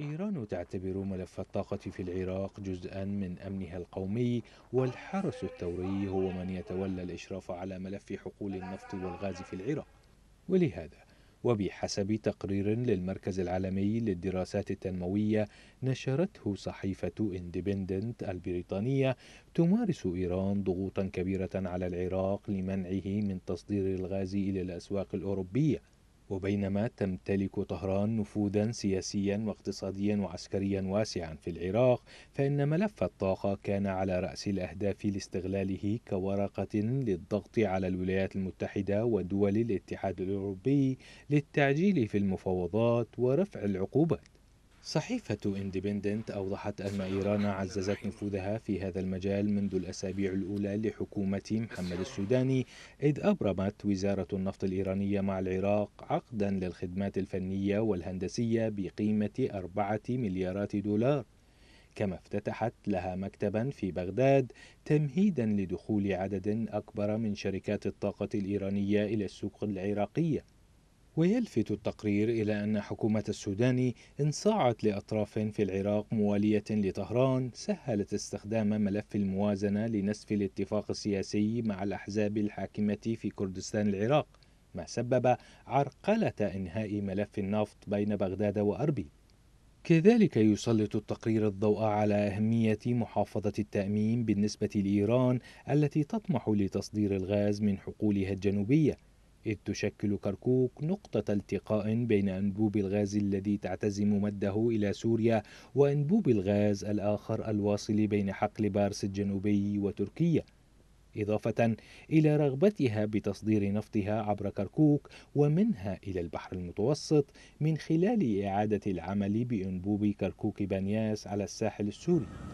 إيران تعتبر ملف الطاقة في العراق جزءا من أمنها القومي والحرس الثوري هو من يتولى الإشراف على ملف حقول النفط والغاز في العراق ولهذا وبحسب تقرير للمركز العالمي للدراسات التنموية نشرته صحيفة اندبندنت البريطانية تمارس إيران ضغوطا كبيرة على العراق لمنعه من تصدير الغاز إلى الأسواق الأوروبية وبينما تمتلك طهران نفوذا سياسيا واقتصاديا وعسكريا واسعا في العراق فإن ملف الطاقة كان على رأس الأهداف لاستغلاله كورقة للضغط على الولايات المتحدة ودول الاتحاد الأوروبي للتعجيل في المفاوضات ورفع العقوبات صحيفة اندبندنت أوضحت أن إيران عززت نفوذها في هذا المجال منذ الأسابيع الأولى لحكومة محمد السوداني إذ أبرمت وزارة النفط الإيرانية مع العراق عقدا للخدمات الفنية والهندسية بقيمة أربعة مليارات دولار كما افتتحت لها مكتبا في بغداد تمهيدا لدخول عدد أكبر من شركات الطاقة الإيرانية إلى السوق العراقية ويلفت التقرير إلى أن حكومة السودان انصاعت لأطراف في العراق موالية لطهران سهلت استخدام ملف الموازنة لنسف الاتفاق السياسي مع الأحزاب الحاكمة في كردستان العراق ما سبب عرقلة إنهاء ملف النفط بين بغداد وأربيل كذلك يسلط التقرير الضوء على أهمية محافظة التأمين بالنسبة لإيران التي تطمح لتصدير الغاز من حقولها الجنوبية إذ تشكل كركوك نقطة التقاء بين أنبوب الغاز الذي تعتزم مده إلى سوريا وأنبوب الغاز الآخر الواصل بين حقل بارس الجنوبي وتركيا إضافة إلى رغبتها بتصدير نفطها عبر كركوك ومنها إلى البحر المتوسط من خلال إعادة العمل بأنبوب كركوك بنياس على الساحل السوري